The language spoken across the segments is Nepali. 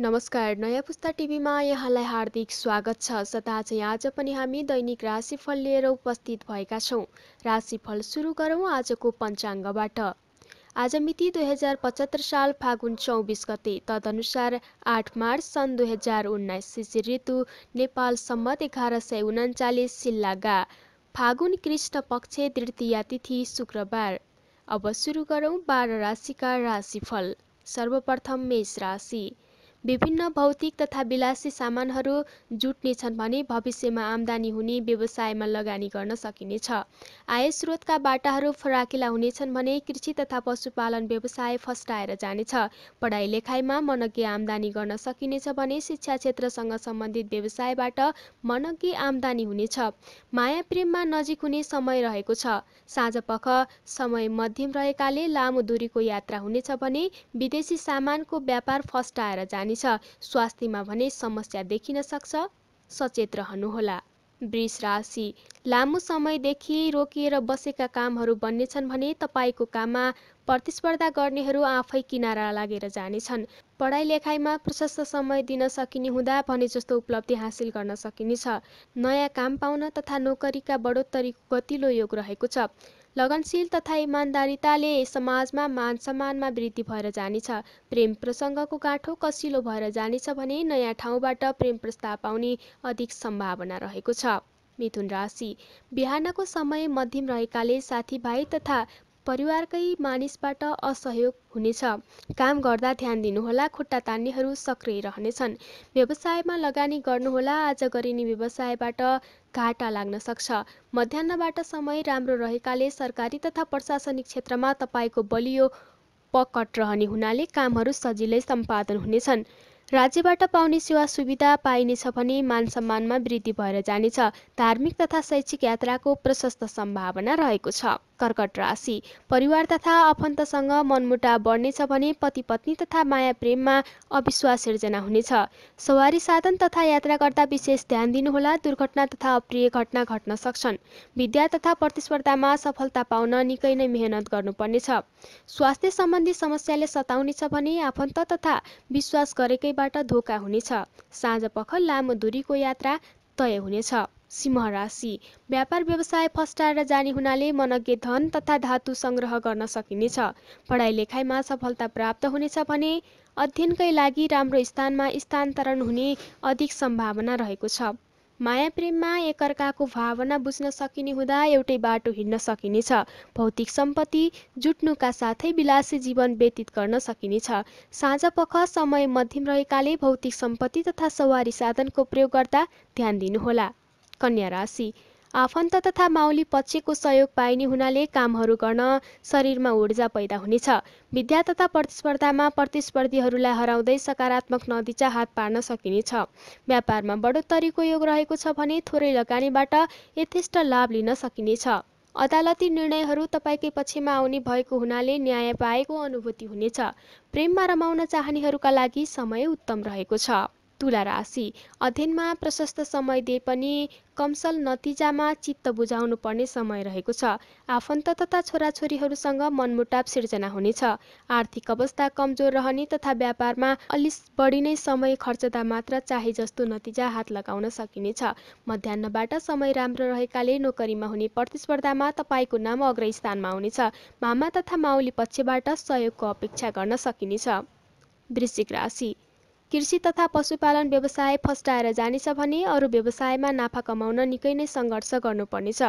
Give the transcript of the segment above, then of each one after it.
नमस्कार नयाँ पुस्ता टिभीमा यहाँलाई हार्दिक स्वागत छ सता चाहिँ आज पनि हामी दैनिक राशिफल लिएर उपस्थित भएका छौँ राशिफल सुरु गरौँ आजको पञ्चाङ्गबाट आज मिति दुई हजार पचहत्तर साल फागुन चौबिस गते तदनुसार आठ मार्च सन् दुई हजार उन्नाइस शिशिर ऋतु नेपाल सम्मत एघार सय उन्चालिस सिल्लागा फागुन कृष्ण पक्ष तृतीया तिथि शुक्रबार अब सुरु गरौँ बाह्र राशिका राशिफल सर्वप्रथम मेष राशि विभिन्न भौतिक तथा विलासी सामानहरू जुट्नेछन् भने भविष्यमा आम्दानी हुने व्यवसायमा लगानी गर्न सकिनेछ आय स्रोतका बाटाहरू फराकिला हुनेछन् भने कृषि तथा पशुपालन व्यवसाय फस्टाएर जानेछ पढाइ लेखाइमा मनज्ञ आम्दानी गर्न सकिनेछ भने शिक्षा क्षेत्रसँग सम्बन्धित व्यवसायबाट मनज्ञ आम्दानी हुनेछ माया प्रेममा नजिक हुने समय रहेको छ साँझ पख समय मध्यम रहेकाले लामो दूरीको यात्रा हुनेछ भने विदेशी सामानको व्यापार फस्टाएर जाने जानेछ स्वास्थ्यमा भने समस्या देखिन सक्छ सचेत रहनुहोला वृष राशि लामो समयदेखि रोकिएर बसेका कामहरू बन्नेछन् भने तपाईँको काममा प्रतिस्पर्धा गर्नेहरू आफै किनारा लागेर जानेछन् पढाइ लेखाइमा प्रशस्त समय दिन सकिने हुँदा भने जस्तो उपलब्धि हासिल गर्न सकिनेछ नयाँ काम पाउन तथा नोकरीका बढोत्तरीको गतिलो योग रहेको छ लगनशील तथा इमान्दारिताले समाजमा मान सम्मानमा वृद्धि भएर जानेछ प्रेम प्रसङ्गको गाँठो कसिलो भएर जानेछ भने नयाँ ठाउँबाट प्रेम प्रस्ताव पाउने अधिक सम्भावना रहेको छ मिथुन राशि बिहानको समय मध्यम रहेकाले साथीभाइ तथा परिवारकै मानिसबाट असहयोग हुनेछ काम गर्दा ध्यान दिनुहोला खुट्टा तान्नेहरू सक्रिय रहनेछन् व्यवसायमा लगानी गर्नुहोला आज गरिने व्यवसायबाट घाटा लाग्न सक्छ मध्याहबाट समय राम्रो रहेकाले सरकारी तथा प्रशासनिक क्षेत्रमा तपाईँको बलियो पकट रहने हुनाले कामहरू सजिलै सम्पादन हुनेछन् राज्यबाट पाउने सेवा सुविधा पाइनेछ भने मान सम्मानमा वृद्धि भएर जानेछ धार्मिक तथा शैक्षिक यात्राको प्रशस्त सम्भावना रहेको छ कर्कट राशि परिवार तथा आफन्तसँग मनमुटा बढ्नेछ भने पति पत्नी तथा माया प्रेममा अविश्वास सिर्जना हुनेछ सवारी साधन तथा यात्रा गर्दा विशेष ध्यान दिनुहोला दुर्घटना तथा अप्रिय घटना घट्न सक्छन् विद्या तथा प्रतिस्पर्धामा सफलता पाउन निकै नै मेहनत गर्नुपर्नेछ स्वास्थ्य सम्बन्धी समस्याले सताउनेछ भने आफन्त तथा विश्वास गरेकैबाट धोका हुनेछ साँझ पख लामो दूरीको यात्रा तय हुनेछ सिंह राशि व्यापार व्यवसाय फस्टाएर जाने हुनाले मनज्ञ धन तथा धातु सङ्ग्रह गर्न सकिनेछ पढाइ लेखाइमा सफलता प्राप्त हुनेछ भने अध्ययनकै लागि राम्रो स्थानमा स्थानान्तरण हुने अधिक सम्भावना रहेको छ माया प्रेममा एकअर्काको भावना बुझ्न सकिने हुँदा एउटै बाटो हिँड्न सकिनेछ भौतिक सम्पत्ति जुट्नुका साथै विलासी जीवन व्यतीत गर्न सकिनेछ साँझ पख समय मध्यम रहेकाले भौतिक सम्पत्ति तथा सवारी साधनको प्रयोग गर्दा ध्यान दिनुहोला कन्या राशि आफन्त तथा माउली पक्षको सहयोग पाइने हुनाले कामहरू गर्न शरीरमा ऊर्जा पैदा हुनेछ विद्या तथा प्रतिस्पर्धामा प्रतिस्पर्धीहरूलाई हराउँदै सकारात्मक नदिचा हात पार्न सकिनेछ व्यापारमा बढोत्तरीको योग रहेको छ भने थोरै लगानीबाट यथेष्ट लाभ लिन सकिनेछ अदालती निर्णयहरू तपाईँकै पक्षमा आउने भएको हुनाले न्याय पाएको अनुभूति हुनेछ प्रेममा रमाउन चाहनेहरूका लागि समय उत्तम रहेको छ तुला राशि अध्ययनमा प्रशस्त समय दिए पनि कमसल नतिजामा चित्त बुझाउनु पर्ने समय रहेको छ आफन्त तथा छोराछोरीहरूसँग मनमुटाप सिर्जना हुनेछ आर्थिक अवस्था कमजोर रहने तथा व्यापारमा अलि बढी नै समय खर्चदा मात्र चाहे जस्तो नतिजा हात लगाउन सकिनेछ मध्याहबाट समय राम्रो रहेकाले नोकरीमा हुने प्रतिस्पर्धामा तपाईँको नाम अग्र स्थानमा आउनेछ मामा तथा माउली पक्षबाट सहयोगको अपेक्षा गर्न सकिनेछ वृश्चिक राशि कृषि तथा पशुपालन व्यवसाय फस्टाएर जानेछ भने अरू व्यवसायमा नाफा कमाउन निकै नै सङ्घर्ष गर्नुपर्नेछ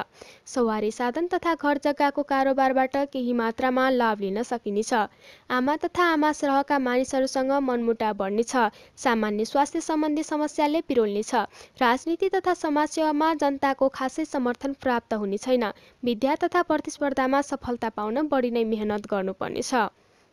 सवारी साधन तथा घर जग्गाको कारोबारबाट केही मात्रामा लाभ लिन सकिनेछ आमा तथा आमा सरहका मानिसहरूसँग मनमुटा बढ्नेछ सामान्य स्वास्थ्य सम्बन्धी समस्याले पिरोल्नेछ राजनीति तथा समाजसेवामा जनताको खासै समर्थन प्राप्त हुने छैन विद्या तथा प्रतिस्पर्धामा सफलता पाउन बढी नै मेहनत गर्नुपर्नेछ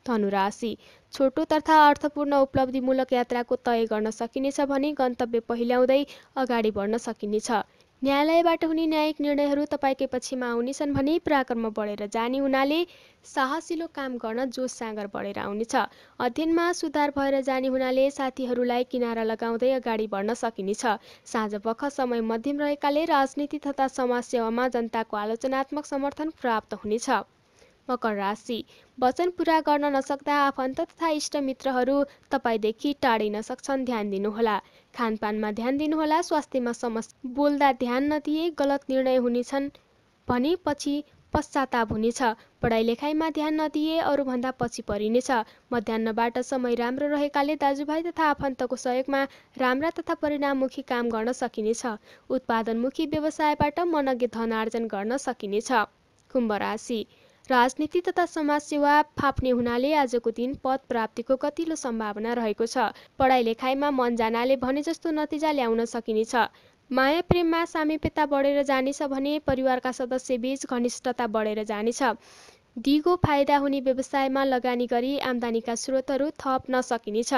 धनुराशि छोटो तथा अर्थपूर्ण उपलब्धिमूलक यात्राको तय गर्न सकिनेछ भने गन्तव्य पहिल्याउँदै अगाडि बढ्न सकिनेछ न्यायालयबाट हुने न्यायिक निर्णयहरू तपाईँकै पछिमा आउनेछन् भने पराक्रम बढेर जाने हुनाले साहसिलो काम गर्न जोस साँगर बढेर आउनेछ अध्ययनमा सुधार भएर जाने हुनाले साथीहरूलाई किनारा लगाउँदै अगाडि बढ्न सकिनेछ साँझ पख समय मध्यम रहेकाले राजनीति तथा समाजसेवामा जनताको आलोचनात्मक समर्थन प्राप्त हुनेछ मकर राशि वचन पुरा गर्न नसक्दा आफन्त तथा इष्टमित्रहरू तपाईँदेखि टाढिन सक्छन् ध्यान दिनुहोला खानपानमा ध्यान दिनुहोला स्वास्थ्यमा समस्या बोल्दा ध्यान नदिए गलत निर्णय हुनेछन् भने पछि पश्चाताप हुनेछ पढाइ लेखाइमा ध्यान नदिए अरूभन्दा पछि परिनेछ मध्याहबाट समय राम्रो रहेकाले दाजुभाइ तथा आफन्तको सहयोगमा राम्रा तथा परिणाममुखी काम गर्न सकिनेछ उत्पादनमुखी व्यवसायबाट मनज्ञ धन आर्जन गर्न सकिनेछ कुम्भ राशि राजनीति तथा समाजसेवा फाप्ने हुनाले आजको दिन पद प्राप्तिको कतिलो सम्भावना रहेको छ पढाइ लेखाइमा मन जानाले भने जस्तो नतिजा ल्याउन सकिनेछ माया प्रेममा सामिप्यता बढेर जानेछ भने परिवारका सदस्य बीच घनिष्ठता बढेर जानेछ दिगो फाइदा हुने व्यवसायमा लगानी गरी आम्दानीका स्रोतहरू थप्न सकिनेछ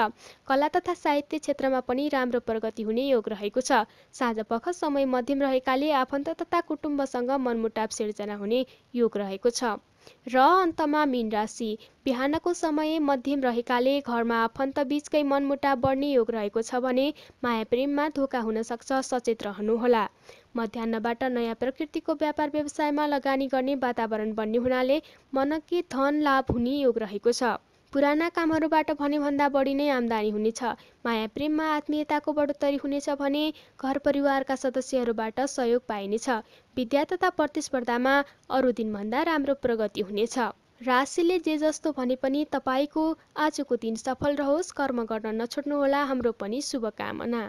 कला तथा साहित्य क्षेत्रमा पनि राम्रो प्रगति हुने योग रहेको छ पख समय मध्यम रहेकाले आफन्त तथा कुटुम्बसँग मनमुटाप सिर्जना हुने योग रहेको छ र अन्तमा मीन राशि बिहानको समय मध्यम रहेकाले घरमा आफन्तबीचकै मनमुटा बढ्ने योग रहेको छ भने माया प्रेममा धोका हुन सक्छ सचेत रहनुहोला मध्याहबाट नयाँ प्रकृतिको व्यापार व्यवसायमा लगानी गर्ने वातावरण बन्ने हुनाले मनकी धन लाभ हुने योग रहेको छ पुराना कामहरूबाट भनेभन्दा बढी नै आमदानी हुनेछ माया प्रेममा आत्मीयताको बढोत्तरी हुनेछ भने घर परिवारका सदस्यहरूबाट सहयोग पाइनेछ विद्या तथा प्रतिस्पर्धामा अरू दिनभन्दा राम्रो प्रगति हुनेछ राशिले जे जस्तो भने पनि तपाईँको आजको दिन सफल रहोस् कर्म गर्न नछोड्नुहोला हाम्रो पनि शुभकामना